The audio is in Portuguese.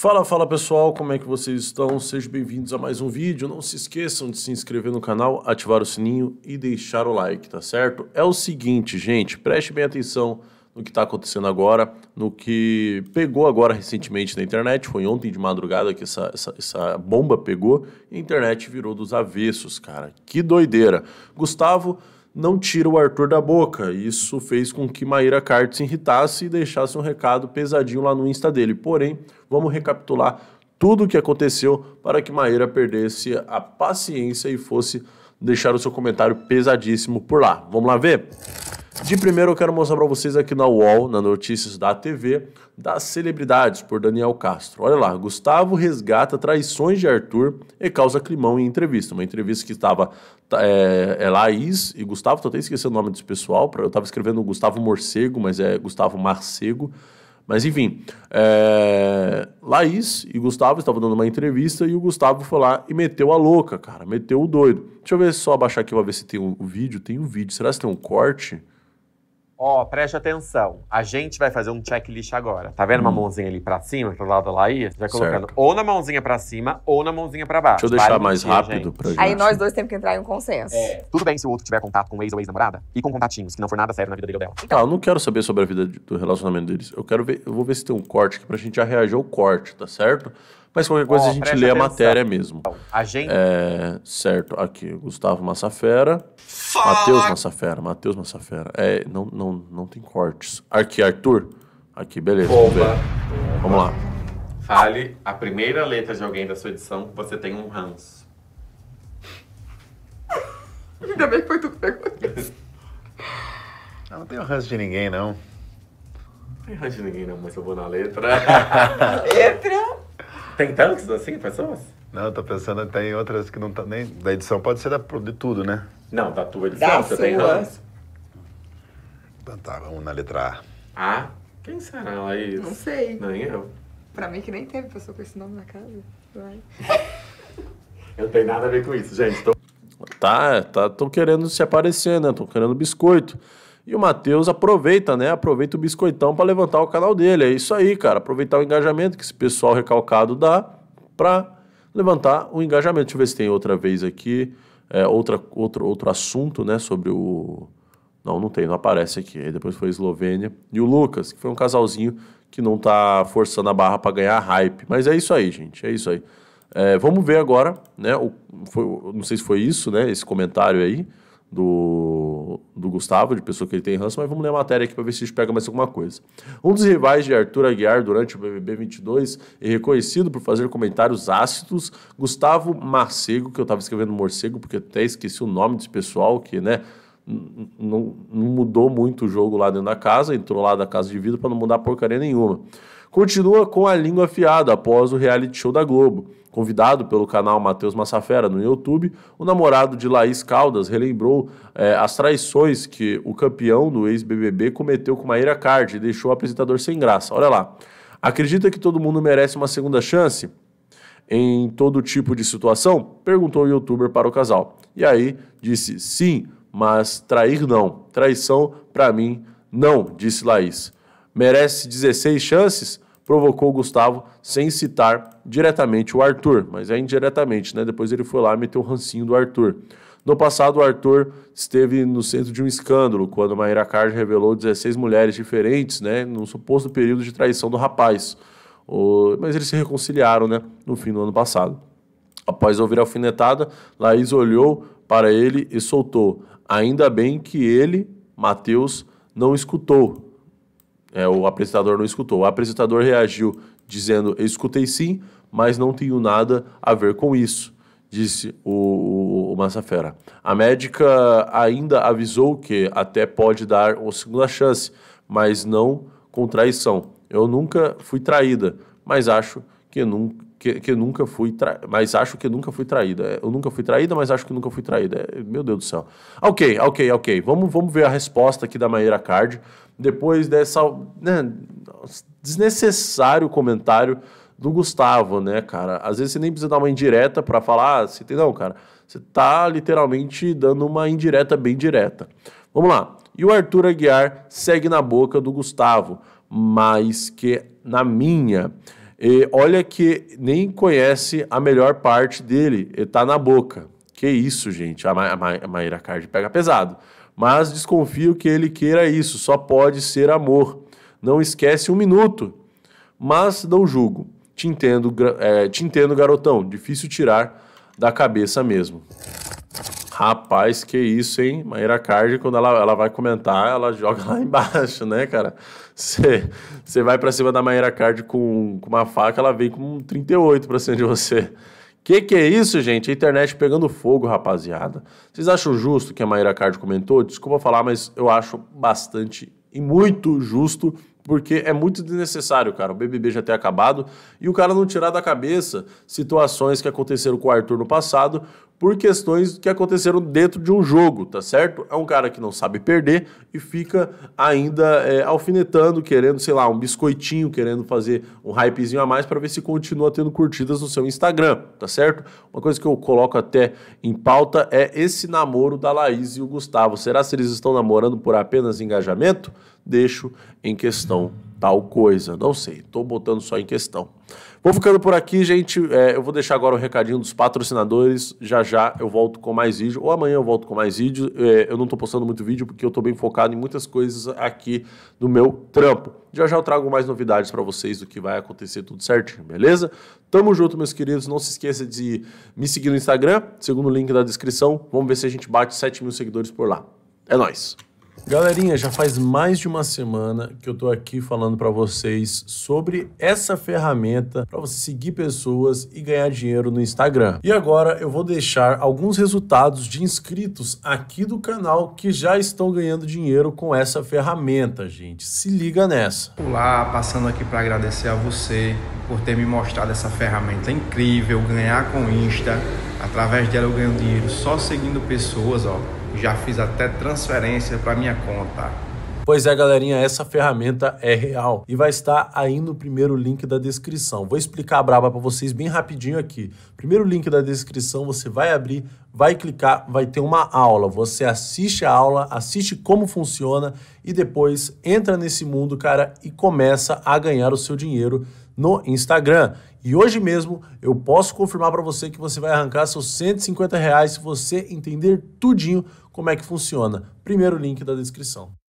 Fala, fala pessoal, como é que vocês estão? Sejam bem-vindos a mais um vídeo. Não se esqueçam de se inscrever no canal, ativar o sininho e deixar o like, tá certo? É o seguinte, gente, preste bem atenção no que está acontecendo agora, no que pegou agora recentemente na internet. Foi ontem de madrugada que essa, essa, essa, bomba pegou e a internet virou dos avessos, cara. Que doideira. Gustavo não tira o Arthur da boca. Isso fez com que Maíra Cartes se irritasse e deixasse um recado pesadinho lá no Insta dele. Porém, vamos recapitular tudo o que aconteceu para que Maíra perdesse a paciência e fosse deixar o seu comentário pesadíssimo por lá. Vamos lá ver? De primeiro eu quero mostrar para vocês aqui na UOL, na Notícias da TV, das celebridades, por Daniel Castro. Olha lá, Gustavo resgata traições de Arthur e causa climão em entrevista. Uma entrevista que estava tá, é, é Laís e Gustavo, tô até esquecendo o nome desse pessoal, pra, eu estava escrevendo Gustavo Morcego, mas é Gustavo Marcego. Mas enfim, é... Laís e Gustavo estavam dando uma entrevista e o Gustavo foi lá e meteu a louca, cara, meteu o doido. Deixa eu ver só abaixar aqui pra ver se tem o um vídeo. Tem o um vídeo, será que tem um corte? Ó, oh, preste atenção. A gente vai fazer um checklist agora. Tá vendo uma hum. mãozinha ali pra cima, pro lado da Laís? Já colocando certo. ou na mãozinha pra cima ou na mãozinha pra baixo. Deixa eu deixar vale mais dia, rápido gente. pra gente. Aí nós dois temos que entrar em um consenso. É. Tudo bem se o outro tiver contato com ex ou ex-namorada e com contatinhos, que não for nada sério na vida dele ou dela. Então, ah, eu não quero saber sobre a vida do relacionamento deles. Eu quero ver, eu vou ver se tem um corte aqui pra gente já reagir ao corte, tá certo? Mas qualquer coisa oh, a gente lê atenção. a matéria mesmo. Então, a gente... É, certo, aqui, Gustavo Massafera. Fala. Matheus Massafera, Matheus Massafera. É, não, não, não tem cortes. Aqui, Arthur. Aqui, beleza. Vamos, vamos lá. Fale a primeira letra de alguém da sua edição que você tem um Hans. Ainda bem que foi tu que pegou isso. Não, não tenho Hans de ninguém, não. Não tenho Hans de ninguém, não, mas eu vou na letra. letra! Tem tantos assim, pessoas? Não, eu tô pensando, tem outras que não tá nem. Da edição pode ser da, de tudo, né? Não, da tua edição, da você sua. tem ranço. Então tá, vamos na letra A. A? Quem será, Laís? Não sei. Nem eu. Pra mim que nem teve pessoa com esse nome na casa. Vai. eu não tenho nada a ver com isso, gente. Tô... Tá, tá, tô querendo se aparecer, né? Tô querendo biscoito. E o Matheus aproveita, né? Aproveita o biscoitão para levantar o canal dele. É isso aí, cara. Aproveitar o engajamento que esse pessoal recalcado dá para levantar o engajamento. Deixa eu ver se tem outra vez aqui, é, outra, outro, outro assunto, né? Sobre o. Não, não tem, não aparece aqui. Aí depois foi a Eslovênia. E o Lucas, que foi um casalzinho que não tá forçando a barra para ganhar hype. Mas é isso aí, gente. É isso aí. É, vamos ver agora, né? O, foi, não sei se foi isso, né? Esse comentário aí do do, Gustavo, de pessoa que ele tem ranço, mas vamos ler a matéria aqui para ver se a gente pega mais alguma coisa. Um dos rivais de Arthur Aguiar durante o BBB 22 e reconhecido por fazer comentários ácidos, Gustavo Macego, que eu estava escrevendo morcego porque até esqueci o nome desse pessoal, que, né, não, mudou muito o jogo lá dentro da casa, entrou lá da casa de vida para não mudar porcaria nenhuma continua com a língua afiada após o reality show da Globo. Convidado pelo canal Matheus Massafera no YouTube, o namorado de Laís Caldas relembrou é, as traições que o campeão do ex-BBB cometeu com Maíra Card e deixou o apresentador sem graça. Olha lá. Acredita que todo mundo merece uma segunda chance? Em todo tipo de situação? Perguntou o youtuber para o casal. E aí disse sim, mas trair não. Traição, para mim, não, disse Laís merece 16 chances, provocou o Gustavo sem citar diretamente o Arthur, mas é indiretamente, né? Depois ele foi lá e meteu o rancinho do Arthur. No passado, o Arthur esteve no centro de um escândalo, quando Maíra Card revelou 16 mulheres diferentes, né, num suposto período de traição do rapaz. O... Mas eles se reconciliaram, né, no fim do ano passado. Após ouvir a alfinetada, Laís olhou para ele e soltou. Ainda bem que ele, Mateus, não escutou. É, o apresentador não escutou. O apresentador reagiu dizendo: Eu escutei sim, mas não tenho nada a ver com isso, disse o, o, o Massafera. A médica ainda avisou que até pode dar uma segunda chance, mas não com traição. Eu nunca fui traída, mas acho que nunca que, que nunca fui tra... mas acho que nunca fui traída. É, eu nunca fui traída, mas acho que nunca fui traída. É, meu Deus do céu. Ok, ok, ok. Vamos, vamos ver a resposta aqui da Maíra Card. Depois dessa né, desnecessário comentário do Gustavo, né, cara? Às vezes você nem precisa dar uma indireta para falar, ah, você entendeu, cara? Você tá literalmente dando uma indireta bem direta. Vamos lá. E o Arthur Aguiar segue na boca do Gustavo, mas que na minha e olha que nem conhece a melhor parte dele, ele tá na boca. Que isso, gente, a, Ma a, Ma a Maíra Card pega pesado. Mas desconfio que ele queira isso, só pode ser amor. Não esquece um minuto. Mas não julgo. Te entendo, é, te entendo, garotão. Difícil tirar da cabeça mesmo. Rapaz, que isso, hein? Maíra Card, quando ela, ela vai comentar, ela joga lá embaixo, né, cara? Você vai para cima da Mayra Card com, com uma faca, ela vem com um 38 para cima de você. Que que é isso, gente? A internet pegando fogo, rapaziada. Vocês acham justo que a Mayra Card comentou? Desculpa falar, mas eu acho bastante e muito justo, porque é muito desnecessário, cara. O BBB já tem acabado e o cara não tirar da cabeça situações que aconteceram com o Arthur no passado, por questões que aconteceram dentro de um jogo, tá certo? É um cara que não sabe perder e fica ainda é, alfinetando, querendo, sei lá, um biscoitinho, querendo fazer um hypezinho a mais para ver se continua tendo curtidas no seu Instagram, tá certo? Uma coisa que eu coloco até em pauta é esse namoro da Laís e o Gustavo. Será se eles estão namorando por apenas engajamento? Deixo em questão tal coisa. Não sei, estou botando só em questão. Vou ficando por aqui, gente. É, eu vou deixar agora o recadinho dos patrocinadores. Já já eu volto com mais vídeo, ou amanhã eu volto com mais vídeo. É, eu não estou postando muito vídeo porque eu estou bem focado em muitas coisas aqui do meu trampo. Já já eu trago mais novidades para vocês do que vai acontecer tudo certinho, beleza? Tamo junto, meus queridos. Não se esqueça de me seguir no Instagram, segundo o link da descrição. Vamos ver se a gente bate 7 mil seguidores por lá. É nóis! Galerinha, já faz mais de uma semana que eu tô aqui falando para vocês sobre essa ferramenta para você seguir pessoas e ganhar dinheiro no Instagram. E agora eu vou deixar alguns resultados de inscritos aqui do canal que já estão ganhando dinheiro com essa ferramenta, gente. Se liga nessa. Olá, passando aqui para agradecer a você por ter me mostrado essa ferramenta incrível, ganhar com Insta. Através dela eu ganho dinheiro só seguindo pessoas, ó já fiz até transferência para minha conta. Pois é, galerinha, essa ferramenta é real e vai estar aí no primeiro link da descrição. Vou explicar a braba para vocês bem rapidinho aqui. Primeiro link da descrição, você vai abrir, vai clicar, vai ter uma aula. Você assiste a aula, assiste como funciona e depois entra nesse mundo, cara, e começa a ganhar o seu dinheiro no Instagram. E hoje mesmo eu posso confirmar para você que você vai arrancar seus 150 reais se você entender tudinho como é que funciona. Primeiro link da descrição.